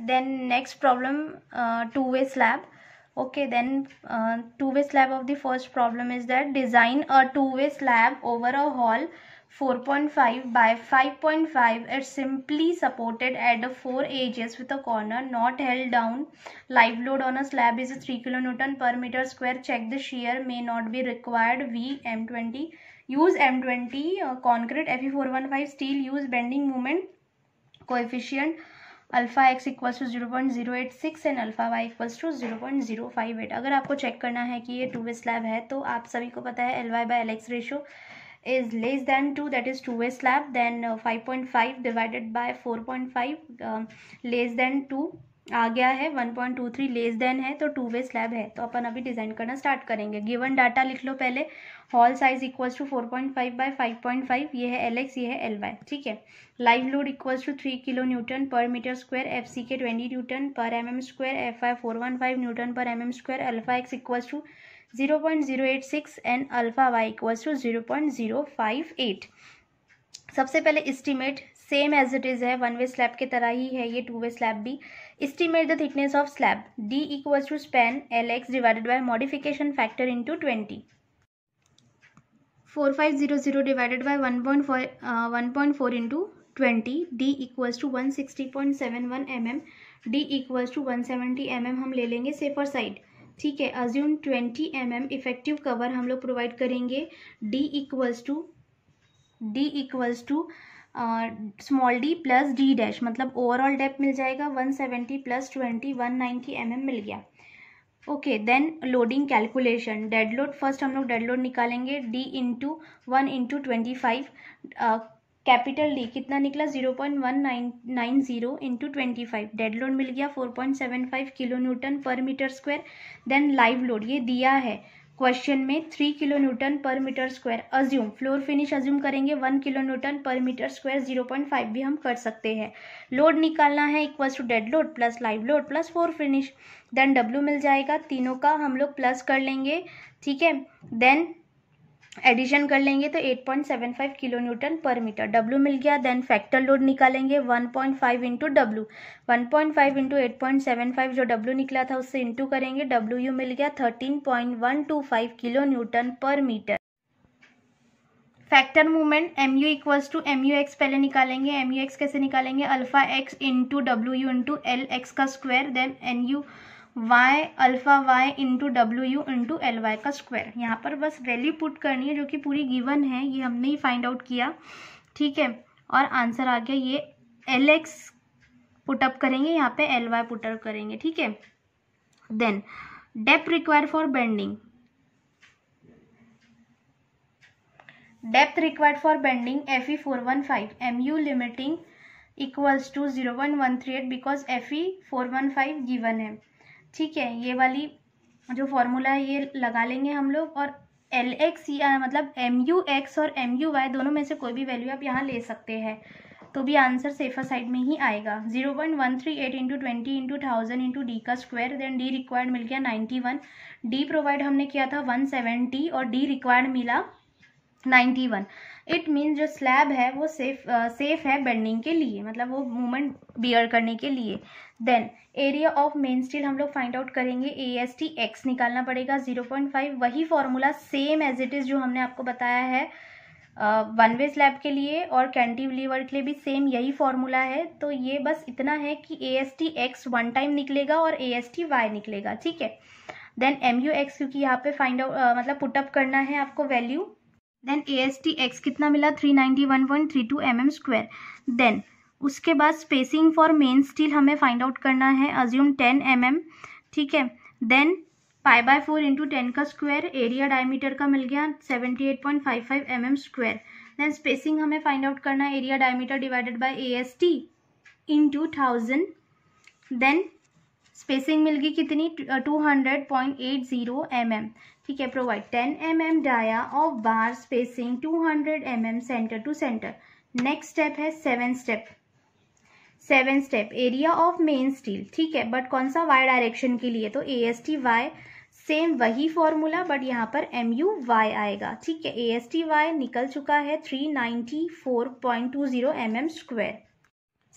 then next problem uh, two-way slab okay then uh, two-way slab of the first problem is that design a two-way slab over a hall 4.5 by 5.5 is simply supported at the four edges with a corner not held down live load on a slab is 3 kilonewton per meter square check the shear may not be required v m20 use m20 uh, concrete fe415 steel use bending moment coefficient alpha x equals to zero point zero eight six and alpha y equals to zero point zero five eight अगर आपको check करना है कि ये two way slab है तो आप सभी को पता है L Y by L X ratio than two that is two way slab than five point five divided by four point five less than two आ गया है 1.23 लेस देन है तो टू वे स्लैब है तो अपन अभी डिज़ाइन करना start करेंगे गिवन डाटा लिख लो पहले hall size equals to four point five by five point five ये है एल एक्स ये है एल वाई ठीक है live load equals to three kilo newton per metre square F C K twenty newton per M M square F I four one five newton per M M square alpha x equals to zero point zero eight six and alpha y equals to zero point zero five eight सबसे पहले estimate same as it is है one way slab की तरह ही है ये two way slab भी estimate the thickness of slab D equal to span L X divided by modification factor into twenty four five zero zero divided by one point four one point four into twenty D equals to one sixty point seven one M M D equals to one seventy M M हम ले लेंगे safer side ठीक है assume twenty M M effective cover हम लोग provide करेंगे D equals to D equals to small D plus D dash मतलब overall depth मिल जाएगा one seventy plus twenty one ninety M M मिल गया okay then loading calculation dead load first हम लोग डेड लोड निकालेंगे D into one into twenty five capital D कितना निकला zero point one nine nine zero into twenty five dead load मिल गया four point seven five kilo newton per metre square then live load ये दिया है question में three kilo newton per metre square assume floor finish assume करेंगे one kilo newton per metre square zero point five भी हम कर सकते हैं लोड निकालना है equals to dead load plus live load plus floor finish then W मिल जाएगा तीनों का हम लोग प्लस कर लेंगे ठीक है देन एडिशन कर लेंगे तो 8.75 kilo newton per metre W मिल गया देन फैक्टर लोड निकालेंगे 1.5 point five into W one point five into eight point seven five जो डब्ल्यू निकला था उससे इंटू करेंगे डब्ल्यू यू मिल गया 13.125 kilo newton per metre factor movement M U equals to M U X पहले निकालेंगे एम यू एक्स कैसे निकालेंगे alpha X into W U into L X का square then N U Y alpha Y into W U into L Y का square यहाँ पर बस value put करनी है जो कि पूरी गिवन है ये हमने ही फाइंड आउट किया ठीक है और आंसर आ गया ये एल एक्स पुटअप करेंगे यहाँ पे एल वाई पुटअप करेंगे ठीक है then depth required for bending depth required for bending F E four one five M U limiting equals to zero one one three eight because F E four one five given है ठीक है ये वाली जो formula है ये लगा लेंगे हम लोग और एल एक्स या मतलब एम यू एक्स और एम यू वाई दोनों में से कोई भी वैल्यू आप यहाँ ले सकते हैं तो भी आंसर सेफर साइड में ही आएगा zero point one three eight into twenty into thousand into D का स्क्वायर देन डी रिक्वायर्ड मिल गया नाइन्टी वन डी प्रोवाइड हमने किया था वन सेवेंटी और डी रिक्वायर्ड मिला नाइन्टी वन इट मीन्स जो स्लैब है वो सेफ सेफ uh, है बेंडिंग के लिए मतलब वो मूवमेंट बियर करने के लिए then area of main steel हम लोग फाइंड आउट करेंगे ए एस टी एक्स निकालना पड़ेगा जीरो पॉइंट फाइव वही formula same as it is जो हमने आपको बताया है वन वे स्लैब के लिए और कैंटी लीवर के लिए भी सेम यही फॉर्मूला है तो ये बस इतना है कि A S T X one time निकलेगा और ए एस टी वाई निकलेगा ठीक है देन एम यू एक्स क्योंकि यहाँ पे फाइंड आउट मतलब पुटअप करना है आपको value then A S T X कितना मिला three ninety one point three two M M square then उसके बाद स्पेसिंग फॉर मेन स्टील हमें फाइंड आउट करना है अज्यूम टेन एम एम ठीक है then pi by four into ten का स्क्वायर एरिया डायमीटर का मिल गया seventy eight point five five M M square then spacing हमें फाइंड आउट करना है area diameter divided by A S T into thousand then spacing मिल गई कितनी two hundred point eight zero M M ठीक है provide ten M M dia of bar spacing two hundred M M centre to centre next step है seven step seven step area of main steel ठीक है but कौन सा Y direction के लिए तो A S T Y same वही formula but यहाँ पर एम यू वाई आएगा ठीक है ए एस टी वाई निकल चुका है three ninety four point two zero M M square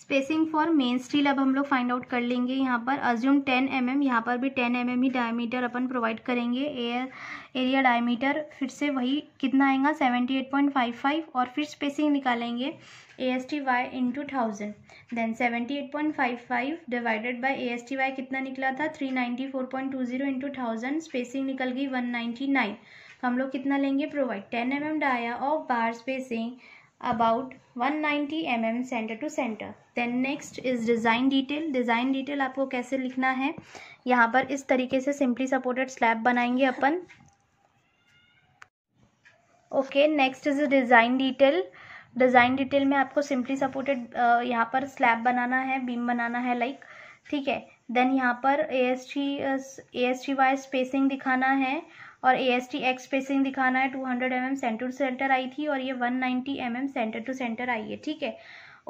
spacing for main steel अब हम लोग फाइंड आउट कर लेंगे यहाँ पर अज्यूम 10 एम एम यहाँ पर भी 10 एम एम ही डायमीटर अपन प्रोवाइड करेंगे एयर एरिया डायमीटर फिर से वही कितना आएगा 78.55 और फिर स्पेसिंग निकालेंगे A S T Y into thousand then eight point five five divided by A S T Y कितना निकला था three ninety four point two zero into thousand spacing निकल गई वन 199 तो हम लोग कितना लेंगे provide ten M M dia of bar spacing about 190 M centre to centre then next is design detail design detail आपको कैसे लिखना है यहाँ पर इस तरीके से सिंपली सपोर्टेड स्लैब बनाएंगे अपन okay next is design detail design detail में आपको सिंपली सपोर्टेड यहाँ पर स्लैब बनाना है बीम बनाना है लाइक like, ठीक है देन यहाँ पर A S T A S T Y spacing दिखाना है और A S T X spacing दिखाना है two hundred M M centre to centre आई थी और ये one ninety M M centre to centre आई है ठीक है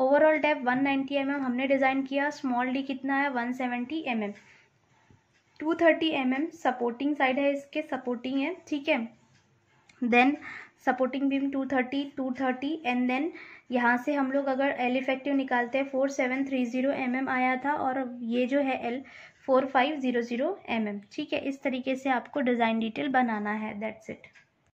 overall depth one ninety M M हमने डिज़ाइन किया स्मॉल डी कितना है one seventy M M two thirty M M supporting side है इसके सपोर्टिंग है ठीक है then supporting beam two thirty two thirty and then यहाँ से हम लोग अगर एल इफेक्टिव निकालते हैं four seven three zero M M आया था और ये जो है L four five zero zero M M ठीक है इस तरीके से आपको डिज़ाइन डिटेल बनाना है दैट्स इट